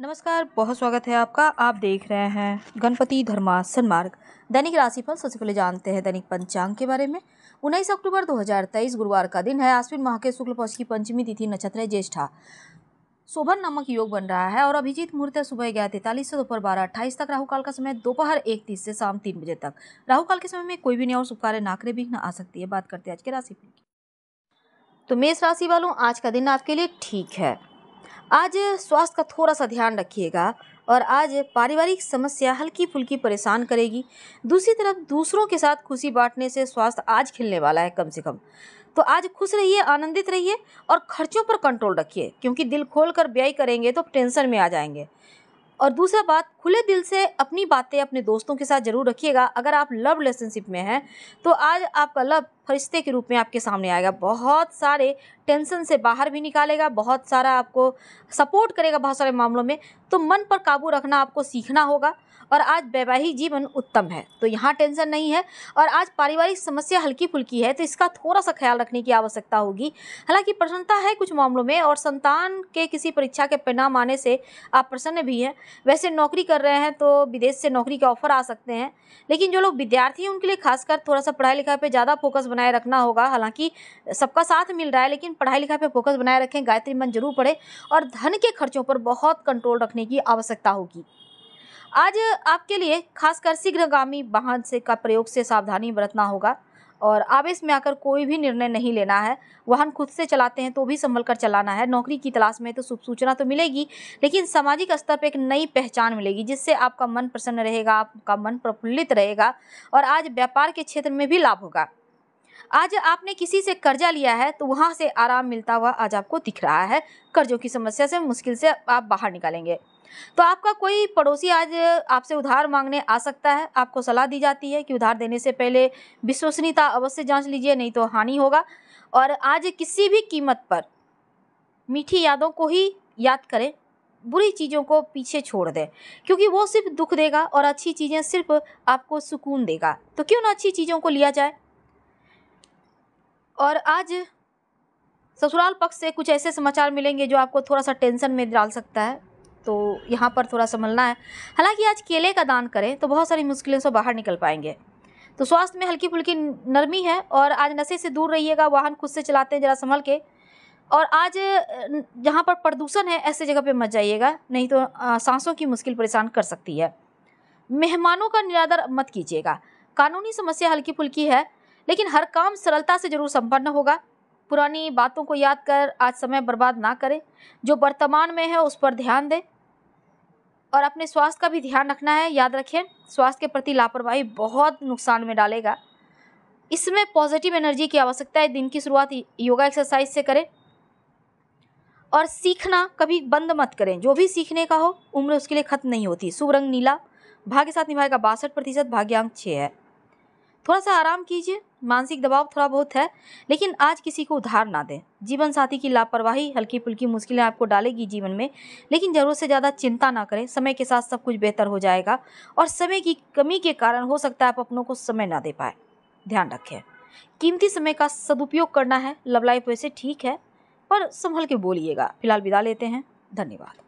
नमस्कार बहुत स्वागत है आपका आप देख रहे हैं गणपति धर्मासन मार्ग दैनिक राशिफल सबसे पहले जानते हैं दैनिक पंचांग के बारे में उन्नीस अक्टूबर 2023 गुरुवार का दिन है आश्विन माह के शुक्ल पक्ष की पंचमी तिथि नक्षत्र है ज्येष्ठा शोभन नामक योग बन रहा है और अभिजीत मुहूर्त सुबह ग्यारह तैतालीस से दोपहर बारह अट्ठाईस तक राहुकाल का समय दोपहर एक तीस से शाम तीन बजे तक राहुकाल के समय में कोई भी नया और शुभ कार्य नाकरे भी ना आ सकती है बात करते हैं आज के राशिफल की तो मेष राशि वालों आज का दिन आपके लिए ठीक है आज स्वास्थ्य का थोड़ा सा ध्यान रखिएगा और आज पारिवारिक समस्या हल्की फुल्की परेशान करेगी दूसरी तरफ दूसरों के साथ खुशी बांटने से स्वास्थ्य आज खिलने वाला है कम से कम तो आज खुश रहिए आनंदित रहिए और खर्चों पर कंट्रोल रखिए क्योंकि दिल खोल कर व्यय करेंगे तो टेंशन में आ जाएंगे और दूसरा बात खुले दिल से अपनी बातें अपने दोस्तों के साथ ज़रूर रखिएगा अगर आप लव रिलेशनशिप में हैं तो आज आपका लव फरिश्ते के रूप में आपके सामने आएगा बहुत सारे टेंशन से बाहर भी निकालेगा बहुत सारा आपको सपोर्ट करेगा बहुत सारे मामलों में तो मन पर काबू रखना आपको सीखना होगा और आज वैवाहिक जीवन उत्तम है तो यहाँ टेंशन नहीं है और आज पारिवारिक समस्या हल्की फुल्की है तो इसका थोड़ा सा ख्याल रखने की आवश्यकता होगी हालांकि प्रसन्नता है कुछ मामलों में और संतान के किसी परीक्षा के परिणाम आने से आप प्रसन्न भी हैं वैसे नौकरी कर रहे हैं तो विदेश से नौकरी के ऑफर आ सकते हैं लेकिन जो लोग विद्यार्थी हैं उनके लिए खासकर थोड़ा सा पढ़ाई लिखाई पर ज़्यादा फोकस बनाए रखना होगा हालांकि सबका साथ मिल रहा है लेकिन पढ़ाई लिखाई पर फोकस बनाए रखें गायत्री मन जरूर पढ़े और धन के खर्चों पर बहुत कंट्रोल रखने की आवश्यकता होगी आज आपके लिए खासकर शीघ्रगामी वाहन से का प्रयोग से सावधानी बरतना होगा और आवेश में आकर कोई भी निर्णय नहीं लेना है वाहन खुद से चलाते हैं तो भी संभल कर चलाना है नौकरी की तलाश में तो शुभ सूचना तो मिलेगी लेकिन सामाजिक स्तर पर एक नई पहचान मिलेगी जिससे आपका मन प्रसन्न रहेगा आपका मन प्रफुल्लित रहेगा और आज व्यापार के क्षेत्र में भी लाभ होगा आज आपने किसी से कर्जा लिया है तो वहाँ से आराम मिलता हुआ आज आपको दिख रहा है कर्जों की समस्या से मुश्किल से आप बाहर निकालेंगे तो आपका कोई पड़ोसी आज आपसे उधार मांगने आ सकता है आपको सलाह दी जाती है कि उधार देने से पहले विश्वसनीयता अवश्य जांच लीजिए नहीं तो हानि होगा और आज किसी भी कीमत पर मीठी यादों को ही याद करें बुरी चीज़ों को पीछे छोड़ दें क्योंकि वो सिर्फ दुख देगा और अच्छी चीज़ें सिर्फ आपको सुकून देगा तो क्यों ना अच्छी चीज़ों को लिया जाए और आज ससुराल पक्ष से कुछ ऐसे समाचार मिलेंगे जो आपको थोड़ा सा टेंशन में डाल सकता है तो यहाँ पर थोड़ा संभलना है हालांकि आज केले का दान करें तो बहुत सारी मुश्किलों से बाहर निकल पाएंगे तो स्वास्थ्य में हल्की फुल्की नरमी है और आज नशे से दूर रहिएगा वाहन खुद से चलाते हैं ज़रा संभल के और आज जहाँ पर प्रदूषण है ऐसे जगह पर मत जाइएगा नहीं तो सांसों की मुश्किल परेशान कर सकती है मेहमानों का निरादर मत कीजिएगा कानूनी समस्या हल्की फुल्की है लेकिन हर काम सरलता से जरूर संपन्न होगा पुरानी बातों को याद कर आज समय बर्बाद ना करें जो वर्तमान में है उस पर ध्यान दें और अपने स्वास्थ्य का भी ध्यान रखना है याद रखें स्वास्थ्य के प्रति लापरवाही बहुत नुकसान में डालेगा इसमें पॉजिटिव एनर्जी की आवश्यकता है दिन की शुरुआत योगा एक्सरसाइज से करें और सीखना कभी बंद मत करें जो भी सीखने का हो उम्र उसके लिए खत्म नहीं होती शुभ रंग नीला भाग्य साथ निभाएगा बासठ प्रतिशत भाग्यांक छः है थोड़ा सा आराम कीजिए मानसिक दबाव थोड़ा बहुत है लेकिन आज किसी को उधार ना दें जीवन साथी की लापरवाही हल्की फुल्की मुश्किलें आपको डालेगी जीवन में लेकिन ज़रूरत से ज़्यादा चिंता ना करें समय के साथ सब कुछ बेहतर हो जाएगा और समय की कमी के कारण हो सकता है आप अपनों को समय ना दे पाए ध्यान रखें कीमती समय का सदुपयोग करना है लव लाइफ वैसे ठीक है पर संभल के बोलिएगा फिलहाल विदा लेते हैं धन्यवाद